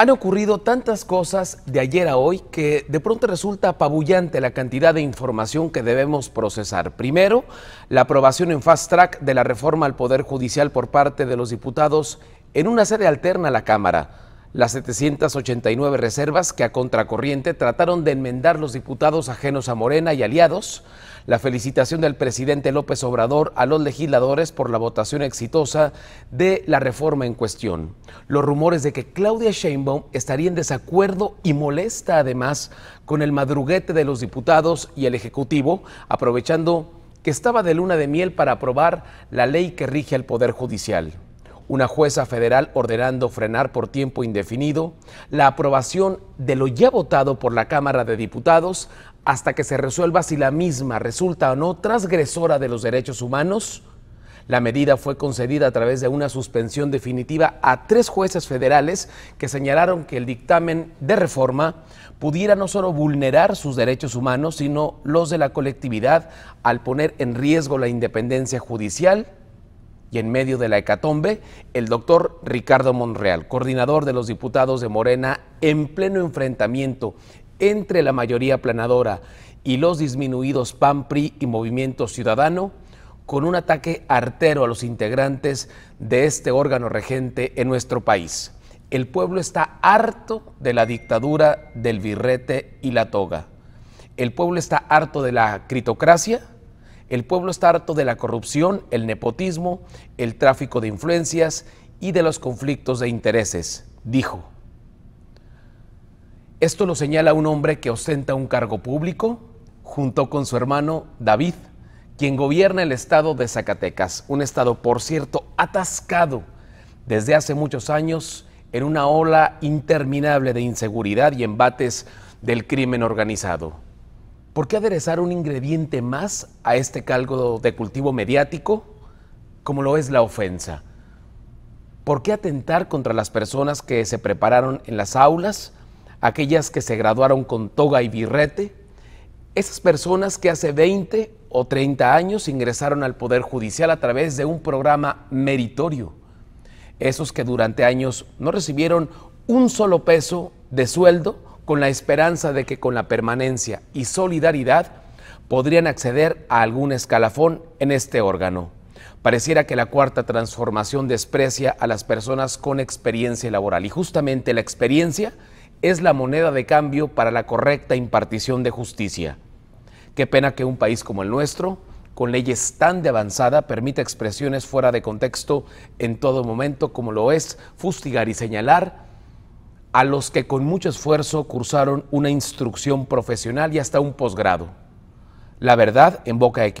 Han ocurrido tantas cosas de ayer a hoy que de pronto resulta apabullante la cantidad de información que debemos procesar. Primero, la aprobación en fast track de la reforma al Poder Judicial por parte de los diputados en una sede alterna a la Cámara. Las 789 reservas que a contracorriente trataron de enmendar los diputados ajenos a Morena y aliados, la felicitación del presidente López Obrador a los legisladores por la votación exitosa de la reforma en cuestión, los rumores de que Claudia Sheinbaum estaría en desacuerdo y molesta además con el madruguete de los diputados y el Ejecutivo, aprovechando que estaba de luna de miel para aprobar la ley que rige al Poder Judicial una jueza federal ordenando frenar por tiempo indefinido la aprobación de lo ya votado por la Cámara de Diputados hasta que se resuelva si la misma resulta o no transgresora de los derechos humanos. La medida fue concedida a través de una suspensión definitiva a tres jueces federales que señalaron que el dictamen de reforma pudiera no solo vulnerar sus derechos humanos, sino los de la colectividad al poner en riesgo la independencia judicial y en medio de la hecatombe, el doctor Ricardo Monreal, coordinador de los diputados de Morena, en pleno enfrentamiento entre la mayoría planadora y los disminuidos PAMPRI y Movimiento Ciudadano, con un ataque artero a los integrantes de este órgano regente en nuestro país. El pueblo está harto de la dictadura del birrete y la toga. El pueblo está harto de la critocracia el pueblo está harto de la corrupción, el nepotismo, el tráfico de influencias y de los conflictos de intereses, dijo. Esto lo señala un hombre que ostenta un cargo público junto con su hermano David, quien gobierna el estado de Zacatecas, un estado, por cierto, atascado desde hace muchos años en una ola interminable de inseguridad y embates del crimen organizado. ¿Por qué aderezar un ingrediente más a este caldo de cultivo mediático como lo es la ofensa? ¿Por qué atentar contra las personas que se prepararon en las aulas, aquellas que se graduaron con toga y birrete, esas personas que hace 20 o 30 años ingresaron al Poder Judicial a través de un programa meritorio? Esos que durante años no recibieron un solo peso de sueldo, con la esperanza de que con la permanencia y solidaridad podrían acceder a algún escalafón en este órgano. Pareciera que la cuarta transformación desprecia a las personas con experiencia laboral y justamente la experiencia es la moneda de cambio para la correcta impartición de justicia. Qué pena que un país como el nuestro, con leyes tan de avanzada, permita expresiones fuera de contexto en todo momento como lo es fustigar y señalar a los que con mucho esfuerzo cursaron una instrucción profesional y hasta un posgrado. La verdad en boca de